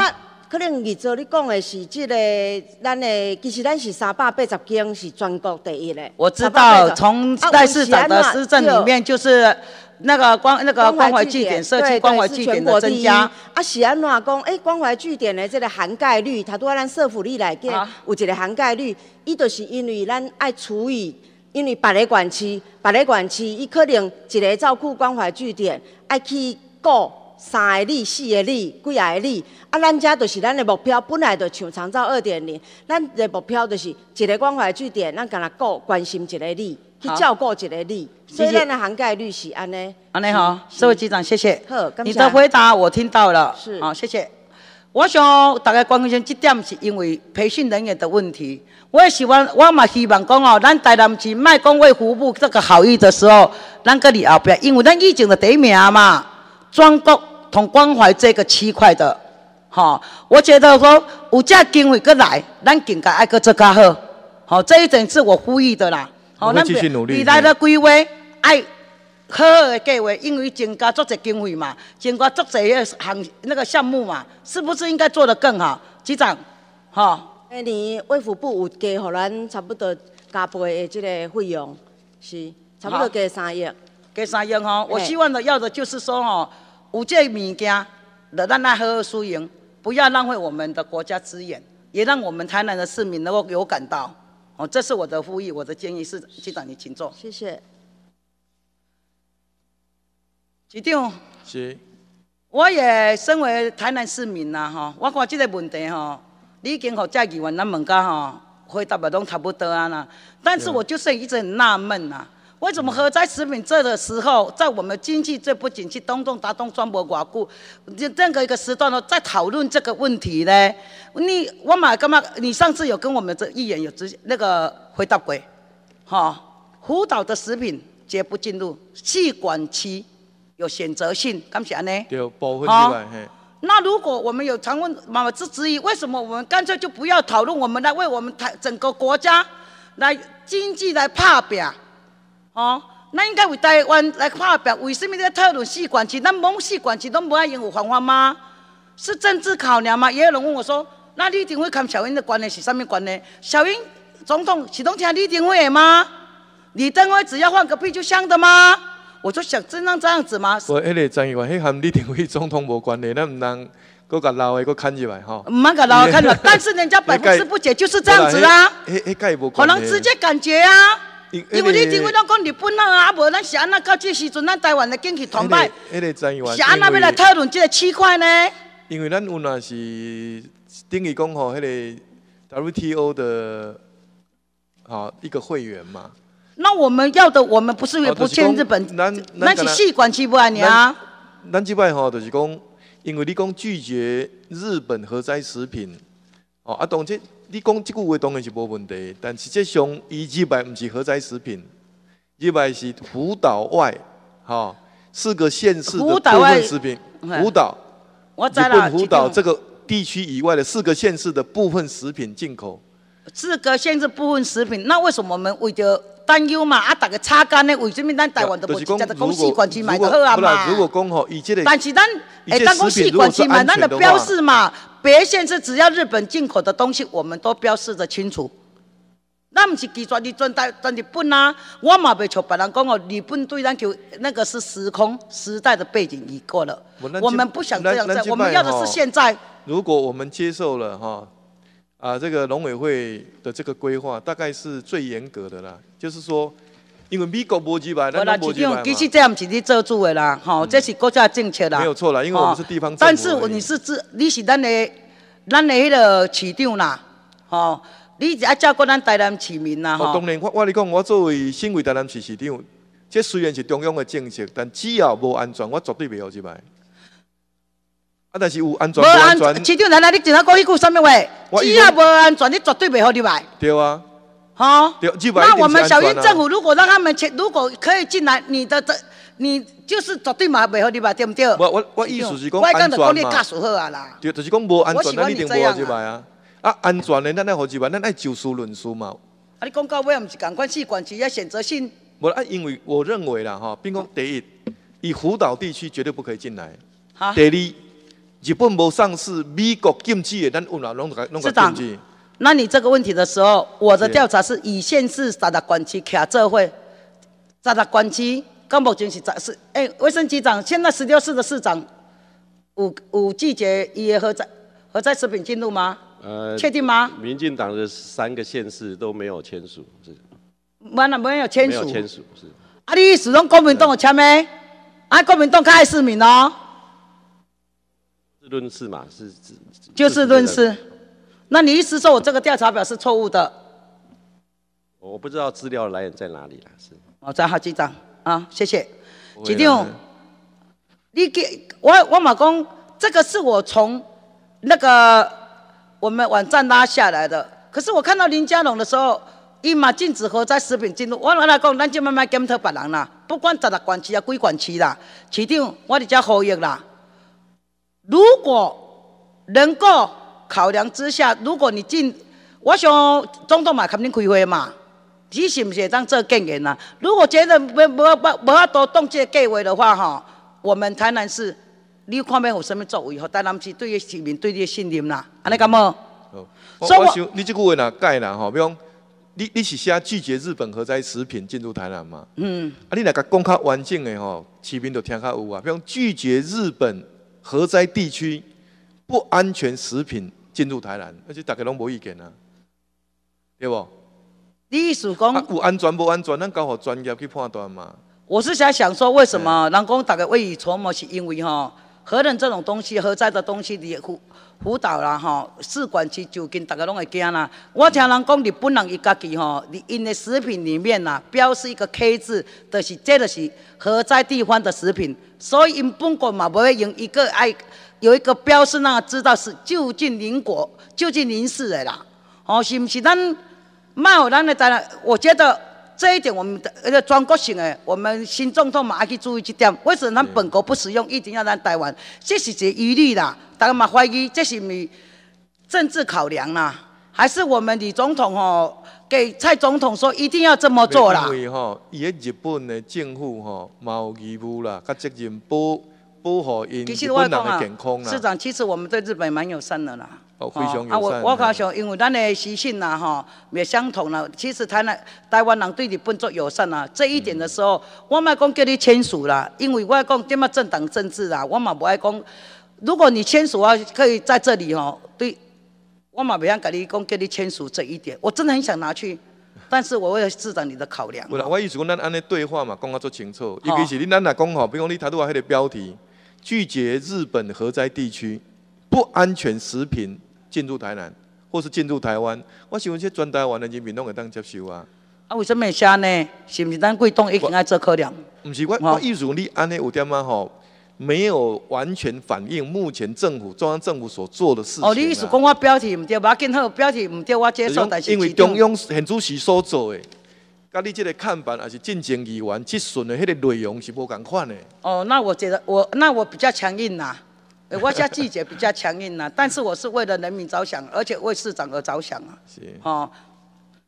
可能你做你讲的是这个，咱的其实咱是三百八十间是全国第一的。我知道，从代市长的施政里面就是那个关那个关怀据点设计关怀据点的增加。啊，是安怎讲，哎，关怀据点的这个涵盖率它在咱说服里来计有一个涵盖率，伊就是因为咱爱处于，因为别个县区，别个县区，伊可能一个照顾关怀据点爱去搞。三个字、四个字、几个字，啊？咱遮就是咱的目标，本来就像长照二点零。咱的目标就是一个关怀据点，干咱够关心一个字，去照顾一个字，所以咱的涵盖率是安尼。安尼好，社会局长，谢谢。好，你的回答我听到了。是，好，谢谢。我想大家关心这点，是因为培训人员的问题。我也希望，我嘛希望讲哦，咱台南市卖工会服务这个好意的时候，咱个里后边，因为咱义警的第一名嘛，全国。同关怀这个七块的，哈，我觉得说有这经费过来，咱更加爱搁做较好。好，这一点是我呼吁的啦，好，咱未来的规划爱好好的计划，因为增加足侪经费嘛，增加足侪个项那个项目嘛，是不是应该做得更好？局长，哈，诶，你卫福部有给予咱差不多加倍的这个费用？是，差不多给三亿，给三亿哦。我希望的要的就是说哦。有这物件，让让它好好输赢，不要浪费我们的国家资源，也让我们台南的市民能够有感到。哦，这是我的呼吁，我的建议是，局长你请坐。谢谢。决定。是。我也身为台南市民呐，哈，我看这个问题哈，你已经和嘉义、云林问过哈，回答也拢差不多啊啦。但是我就是一直纳闷呐。为什么喝在食品这的时候，在我们经济最不景气、东东达东荡、双薄寡固，任样一个时段呢，在讨论这个问题呢？你我买干嘛？你上次有跟我们这议员有直那个回答过，哈？福导的食品绝不进入气管期，有选择性，干啥呢？有部分之外，那如果我们有常问，妈妈质疑，为什么我们干脆就不要讨论？我们来为我们台整个国家来经济来发表？哦，那应该为台湾来发表。为什么在讨论四管治？咱某四管治都无爱用护黄范吗？是政治考量吗？也有人问我说：“那李登辉跟小英的关系是甚么关系？”小英总统是拢听李登辉的吗？李登辉只要换个屁就上的吗？我就想真当这样子吗？我那个争议话，那和李登辉总统无关系，咱唔当搁甲老的搁砍入来吼，唔通甲老的砍入，但是人家百分之不接就是这样子啦。这这届不可能直接感觉啊。因为你听为咱讲日本啊，啊无咱是安那到即时阵，咱台湾来进去团拜，是安那边来讨论这个区块呢？因为咱有那是等于讲吼，迄个 WTO 的好一个会员嘛。那我们要的，我们不是不欠日本，南是细管气不爱你啊？咱极块吼就是讲，因为你讲拒绝日本核灾食品，哦啊，董姐。你讲这句话当然是无问题，但实际上，伊以买毋是核灾食品，以外是福岛外，哈，四个县市的部分食品。福岛，我知啦，福岛这个地区以外的四个县市的部分食品进口。四个县市部分食品，那为什么我们为着担忧嘛？啊，大家擦干为什么咱台湾都不家的公司管去买个好啊嘛。然如果，吼，以如个，但是咱诶，当公司管去买，咱的标示嘛。别限制，只要日本进口的东西，我们都标示的清楚。那不是给装的装袋装的笨啊！我马不要求别人讲我日本对人就那个是时空时代的背景已过了，我们不想这样子，我们要的是现在。如果我们接受了哈，啊，这个农委会的这个规划，大概是最严格的啦，就是说。因为美国无入来，咱里买去其实这样是你做主的啦，吼，这是国家政策啦。没有错啦，因为我们是地方政府。但是你是自，你是咱的，咱的迄个市长啦，吼，你是要照顾咱台南市民啦，吼。当然，我我你讲，我作为省委台南市市长，这虽然是中央的政策，但只要无安全，我绝对袂好去来。啊，但是有安全无安全？市长奶奶，你怎啊讲一句甚么话？只要无安全，你绝对袂好入来。对啊。好，那我们小英政府如果让他们进，如果可以进来，你的这你就是绝对嘛，不好你吧，对不对？我我我意思是讲，安全嘛。我讲就讲你家属好啊啦。对，就是讲无安全一定无例外啊！啊，安全的咱爱好几万，咱爱就事论事嘛。啊，你讲到尾，毋是讲关系，关键要选择性。无啊，因为我认为啦，哈，并讲第一，以福岛地区绝对不可以进来。好。第二，日本无上市，美国禁止的，咱有哪拢个拢个禁止。那你这个问题的时候，我的调查是：以县市找他关机卡这会，找他关机，刚部军是长是？哎，卫生局长现在十六市的市长，五五季节也合在合在食品进入吗？呃，确定吗？民进党的三个县市都没有签署，是。没有签署签署，是。啊，你始终国民党有签没？啊，国民党看爱市民哦。论事嘛，是。是。就是论事。那你意思说我这个调查表是错误的？我不知道资料来源在哪里了，是。哦，再好，局长啊，谢谢。齐定，你给我我马工，这个是我从那个我们网站拉下来的。可是我看到林家龙的时候，立马禁止核在食品进入。我马来讲，那就慢慢检讨别人啦。不管在哪管区啊，归管区啦。齐定，我的家好远啦。如果能够。考量之下，如果你进，我想总统嘛肯定开会嘛，你是不是会当做谏言啊？如果觉得没没没没啊多动这计划的话吼，我们台南市，你有看袂有什么作为，让台南市对于市民对的信任啦？安尼讲无？好，所以我，你即句话呢，改啦吼，比方你你是先拒绝日本核灾食品进入台南嘛？嗯，啊你那甲讲较完整的吼，市民都听较有啊。比方拒绝日本核灾地区不安全食品。进入台南，而且大家拢无意见啊，对不？思讲、公有安全，不安全，咱交互专业去判断嘛。我是想想说，为什么人讲大家未雨绸缪，是因为哈核能这种东西、核灾的东西，你辅辅导啦哈，试管期就给大家拢会惊啦。我听人讲，日本人伊家己吼，你因的食品里面呐，标示一个 K 字，就是这个是核灾地方的食品，所以因本国嘛不会用一个爱。有一个标示，那知道是就近邻国、就近邻市的啦，哦，是不是？咱卖咱的在那，我觉得这一点我们呃，全国性诶，我们新总统嘛，要去注意几点。为什么咱本国不使用，一定要咱台湾？这是个疑虑啦，大家嘛怀疑这是咪政治考量啦，还是我们李总统吼给蔡总统说一定要这么做啦？因为吼，伊日本的政府吼，毛义务啦，甲责任不。其的我讲啊，市长，其实我们对日本蛮友善的啦。哦，非常友善。我我讲想，因为咱的习性啦，吼，也相同啦。其实台南台湾人对日本作友善啦，这一点的时候，我嘛讲叫你签署啦。因为我讲点么政党政治啊，我嘛不爱讲。如果你签署啊，可以在这里吼，对我嘛不想跟你讲跟你签署这一点。我真的很想拿去，但是我为了市长你的考量。不是，我意思讲，咱安尼对话嘛，讲阿做清楚。尤其是你咱来讲吼，比如讲你台独话那个标题。拒绝日本核灾地区不安全食品进入台南，或是进入台湾。我喜欢转台湾的人民拢会当接受啊。啊，为什么写呢？是毋是咱贵东一定要做考量？不是，我我意思，你安尼有点啊吼，没有完全反映目前政府中央政府所做的事情啊。哦，你意思讲我标题唔对，要紧浩标题唔对我接受，但是因为中央陈主席所做诶。甲你即个看法，也是进情议员即询的迄个内容是无共款的。哦，那我觉得我那我比较强硬呐，我家季节比较强硬呐，但是我是为了人民着想，而且为市长而着想啊。是。哦，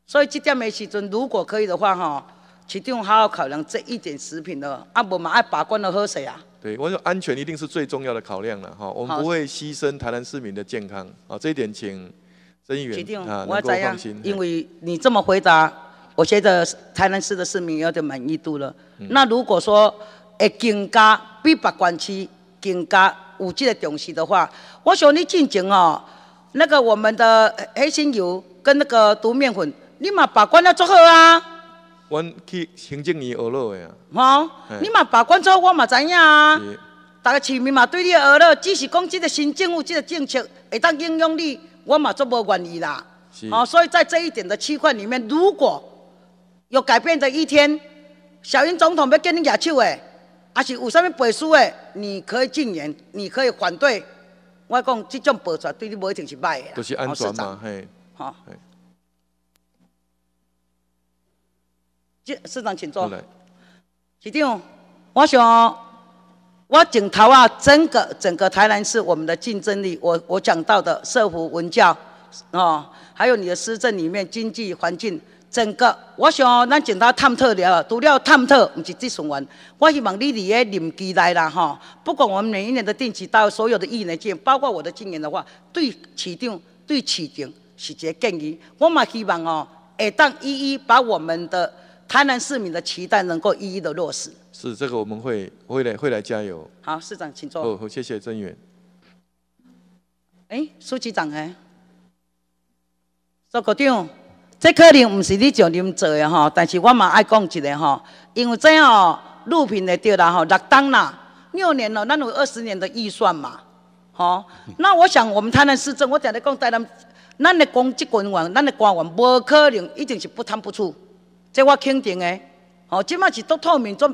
所以这点媒体尊，如果可以的话哈，请定好好考量这一点食品的，我们爱把关的喝水啊。对，我说安全一定是最重要的考量了哈，我们不会牺牲台南市民的健康啊，这一点请曾议员啊，你给我放心。因为你这么回答。我觉得台南市的市民有点满意度了。那如果说会更加比北关区更加有这的东西的话，我想你进前哦，那个我们的黑心油跟那个毒面粉，立马把关了做好啊。我去行政院娱乐的呀。冇，你嘛把关后，我嘛知影啊。大家市民嘛对你娱乐，只是讲这个新政务这个政策一旦应用力，我嘛就无愿意啦。是。好，所以在这一点的区块里面，如果有改变的一天，小英总统要跟你握手的，还是有什么背书的，你可以禁言，你可以反对。我讲这种保全对你不一定是坏的。都是安全嘛，是。好，这市长请坐。来，徐定，我想，我检讨啊，整个整个台南市我们的竞争力，我我讲到的社福、文教，哦，还有你的施政里面经济环境。整个，我想，咱前头探讨了，除了探讨，毋是只询员。我希望你伫个任期内啦，吼，不管我们一年的定期到所有的议员见，包括我的今年的话，对市长、对市长是一个建议。我嘛希望哦，会当一一把我们的台南市民的期待能够一一的落实。是，这个我们会会来会来加油。好，市长请坐。哦，谢谢增援。哎，书记长哎，赵国定。这可能唔是你上任做个吼，但是我嘛爱讲一个吼，因为这样，录屏会对啦吼，六档呐，六年咯，咱有二十年的预算嘛，吼，那我想我们台南市政，我讲来讲，南，咱的公职官员，咱的官员，无可能一定是不贪不腐，这我肯定的。吼，即嘛是都透明，做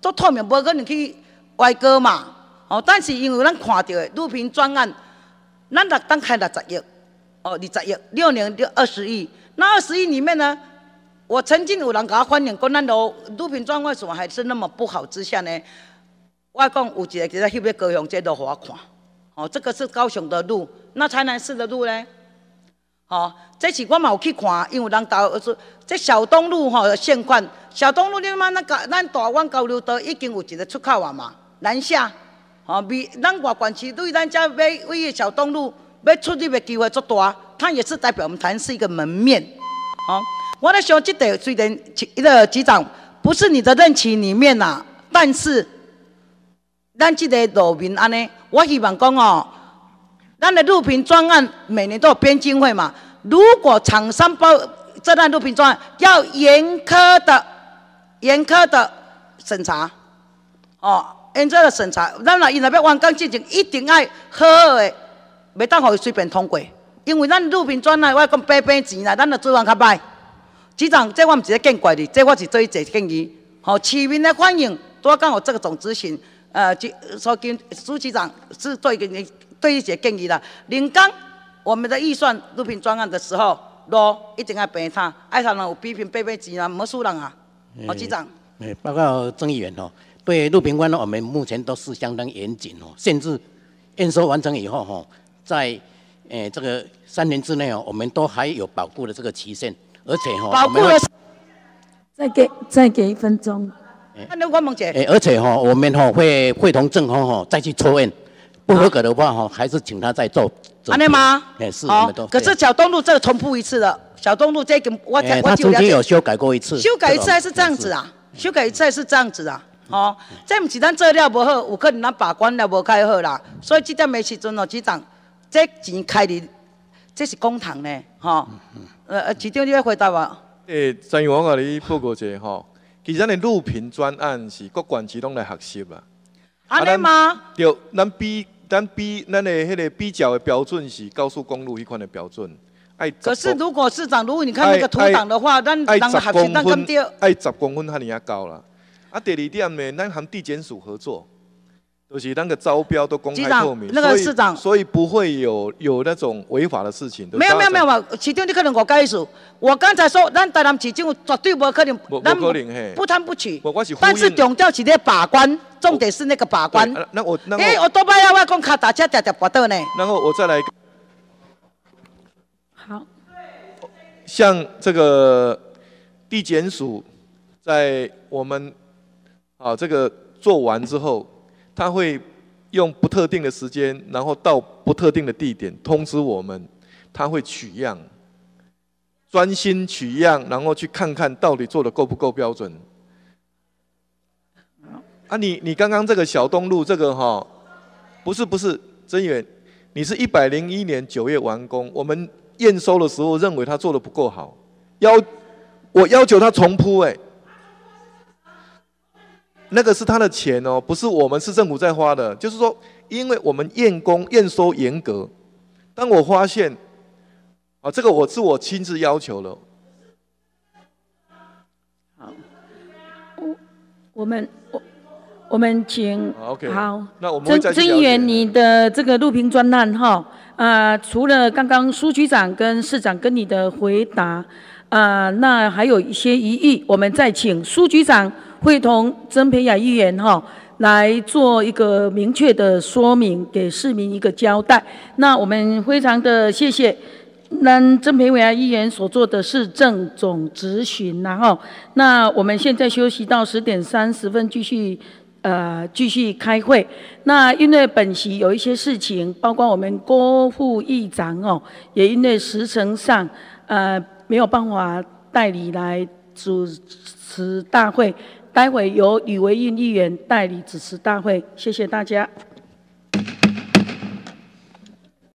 都透明，无可能去歪哥嘛，吼，但是因为咱看到的录屏专案，咱六档开六十亿，哦，二十亿，六年就二十亿。那二十一里面呢，我曾经有人给他反映，过，咱路路平状况怎么还是那么不好之下呢？我讲有几条翕别高雄这条给我看，哦，这个是高雄的路，那台南市的路呢？哦，这是我冇去看，因为人到说这小东路吼现况，小东路你妈那个咱大湾交流道已经有一个出口啊嘛，南下哦，比咱外关区对咱这微的小东路。要处理的机会足多，他也是代表我们台是一个门面，哦。我的小吉德虽然一个局长，不是你的任期里面啦，但是咱这个路平安尼，我希望讲哦，咱的录屏专案每年都有编经会嘛。如果厂商包这段录屏专案，要严苛的、严苛的审查，哦，严格的审查。那么，伊那边完工进行，一定爱好诶。袂当互伊随便通过，因为咱录屏专案我讲平平钱来，咱的做源较歹。局长，这我毋是咧怪你，这我是做一个建议。哦，市民的反映，我讲我这个总执行，呃，所经书记长是做一个对一个建议啦。临工，我们的预算录屏专案的时候，都一定要平摊，爱摊了有批评平平钱啊，没输人啊。哦，局长。嗯，包括议员哦，对录屏关呢，我们目前都是相当严谨哦，甚至验收完成以后吼。在，诶，这个三年之内哦，我们都还有保护的这个期限，而且哈，保护了。再给再给一分钟。哎，而且哈，我们哈会会同政府哈再去抽验，不合格的话哈，还是请他再做。安尼吗？哎，是，哦，可是小东路这个重复一次了，小东路再个我讲，我就他曾经有修改过一次。修改一次还是这样子啊？修改一次还是这样子啊？哦，这不是咱资料不好，有可能咱把关了不开好啦，所以这点的时阵哦，局长。这钱开的，这是公堂呢，哈。呃，池长，你要回答我。诶，张勇，我你报告一下吼，其实，的录屏专案是各管系拢来学习啊。安尼吗？对，咱比咱比咱的迄个比较的标准是高速公路迄款的标准。可是，如果市长，如果你看那个图档的话，咱咱学习，咱更对。爱十公分，还尼亚高了。啊，第二点呢，咱和地检署合作。就是那个招标都公开透明，那个市长，所以不会有有那种违法的事情。没有没有没有，其中你可能我该诉，我刚才说，咱台南市政府绝对不可能，不可能嘿，不贪不取。但是重要是咧把关，重点是那个把关。那我，那哎，我多半要我讲卡大家点点不到呢。然后我再来。好。像这个地检署，在我们啊这个做完之后。他会用不特定的时间，然后到不特定的地点通知我们，他会取样，专心取样，然后去看看到底做的够不够标准。啊，你你刚刚这个小东路这个哈，不是不是，真远，你是一百零一年九月完工，我们验收的时候认为他做的不够好，要我要求他重铺哎。那个是他的钱哦，不是我们市政府在花的。就是说，因为我们验工验收严格，当我发现，啊，这个我自我亲自要求了。好，我我们我我们请好，那我们再讲。曾曾你的这个录屏专案哈，呃，除了刚刚苏局长跟市长跟你的回答。啊，那还有一些疑义，我们再请苏局长会同曾培雅议员哈来做一个明确的说明，给市民一个交代。那我们非常的谢谢那曾培伟啊议员所做的市政总咨询，然后那我们现在休息到十点三十分，继续呃继续开会。那因为本席有一些事情，包括我们郭副议长哦，也因为时程上呃。没有办法代理来主持大会，待会由李维义议员代理主持大会，谢谢大家。